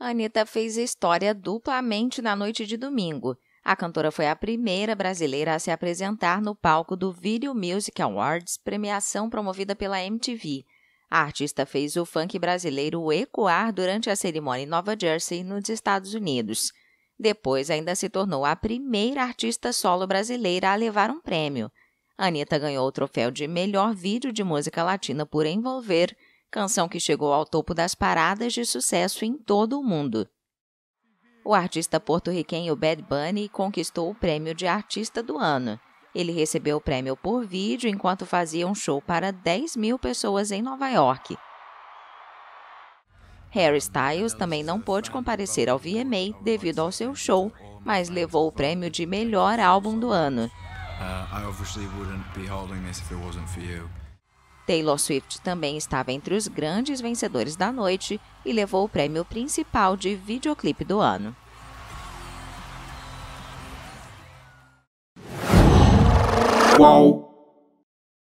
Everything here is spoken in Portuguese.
Anitta fez história duplamente na noite de domingo. A cantora foi a primeira brasileira a se apresentar no palco do Video Music Awards, premiação promovida pela MTV. A artista fez o funk brasileiro ecoar durante a cerimônia em Nova Jersey, nos Estados Unidos. Depois, ainda se tornou a primeira artista solo brasileira a levar um prêmio. Anitta ganhou o troféu de melhor vídeo de música latina por envolver canção que chegou ao topo das paradas de sucesso em todo o mundo. O artista porto-riquenho Bad Bunny conquistou o prêmio de Artista do Ano. Ele recebeu o prêmio por vídeo enquanto fazia um show para 10 mil pessoas em Nova York. Harry Styles também não pôde comparecer ao VMA devido ao seu show, mas levou o prêmio de melhor álbum do ano. Uh, Taylor Swift também estava entre os grandes vencedores da noite e levou o prêmio principal de videoclipe do ano. Qual?